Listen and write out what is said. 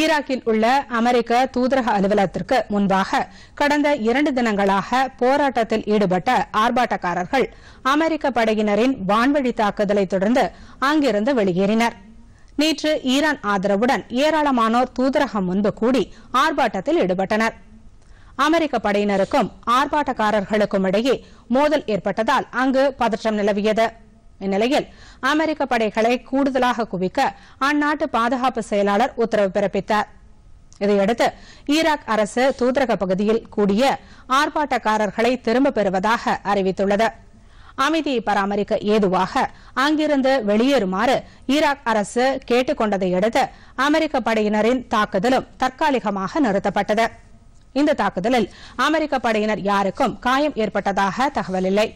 ஈராக்கில் உள்ள அமெரிக்க தூதரக அலுவலகத்திற்கு முன்பாக கடந்த இரண்டு தினங்களாக போராட்டத்தில் ஈடுபட்ட ஆர்ப்பாட்டக்காரர்கள் அமெரிக்க படையினரின் வான்வழி தாக்குதலை தொடர்ந்து அங்கிருந்து வெளியேறினர் நேற்று ஈரான் ஆதரவுடன் ஏராளமானோர் தூதரகம் முன்பு கூடி ஆர்ப்பாட்டத்தில் ஈடுபட்டனர் அமெரிக்க படையினருக்கும் ஆர்ப்பாட்டக்காரர்களுக்கும் இடையே மோதல் ஏற்பட்டதால் அங்கு பதற்றம் நிலவியது இந்நிலையில் அமெரிக்க படைகளை கூடுதலாக குவிக்க அந்நாட்டு பாதுகாப்பு செயலாளர் உத்தரவு பிறப்பித்தார் இதையடுத்து ஈராக் அரசு தூதரக பகுதியில் கூடிய ஆர்ப்பாட்டக்காரர்களை திரும்பப் பெறுவதாக அறிவித்துள்ளது அமைதியை பராமரிக்க ஏதுவாக அங்கிருந்து வெளியேறுமாறு ஈராக் அரசு கேட்டுக் கொண்டதையடுத்து அமெரிக்க படையினரின் தாக்குதலும் தற்காலிகமாக நிறுத்தப்பட்டது இந்த தாக்குதலில் அமெரிக்க படையினர் யாருக்கும் காயம் ஏற்பட்டதாக தகவல் இல்லை